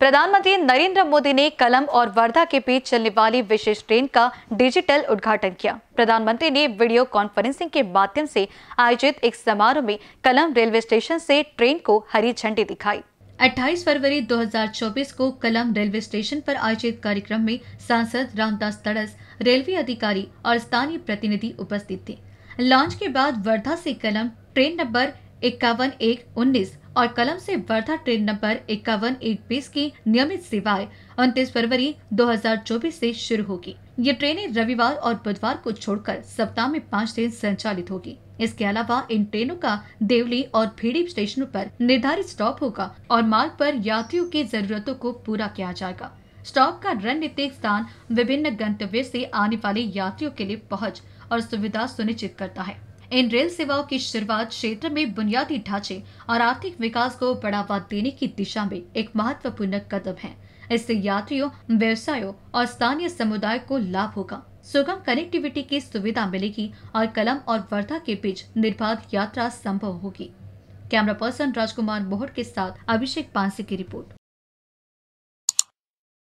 प्रधानमंत्री नरेंद्र मोदी ने कलम और वर्धा के बीच चलने वाली विशेष ट्रेन का डिजिटल उद्घाटन किया प्रधानमंत्री ने वीडियो कॉन्फ्रेंसिंग के माध्यम से आयोजित एक समारोह में कलम रेलवे स्टेशन से ट्रेन को हरी झंडी दिखाई 28 फरवरी 2024 को कलम रेलवे स्टेशन पर आयोजित कार्यक्रम में सांसद रामदास तड़स रेलवे अधिकारी और स्थानीय प्रतिनिधि उपस्थित थे लॉन्च के बाद वर्धा से कलम ट्रेन नंबर इक्यावन एक उन्नीस और कलम से वर्धा ट्रेन नंबर इक्यावन एक बीस की नियमित सेवाएं उन्तीस फरवरी 2024 से शुरू होगी ये ट्रेनें रविवार और बुधवार को छोड़कर सप्ताह में पाँच दिन संचालित होगी इसके अलावा इन ट्रेनों का देवली और भेड़ी स्टेशनों पर निर्धारित स्टॉप होगा और मार्ग पर यात्रियों की जरूरतों को पूरा किया जाएगा स्टॉप का रणनीतिक स्थान विभिन्न गंतव्य से आने वाले यात्रियों के लिए पहुंच और सुविधा सुनिश्चित करता है इन रेल सेवाओं की शुरुआत क्षेत्र में बुनियादी ढांचे और आर्थिक विकास को बढ़ावा देने की दिशा में एक महत्वपूर्ण कदम है इससे यात्रियों व्यवसायों और स्थानीय समुदाय को लाभ होगा सुगम कनेक्टिविटी की सुविधा मिलेगी और कलम और वर्धा के बीच निर्बाध यात्रा संभव होगी कैमरा पर्सन राजकुमार मोहर के साथ अभिषेक पांसे की रिपोर्ट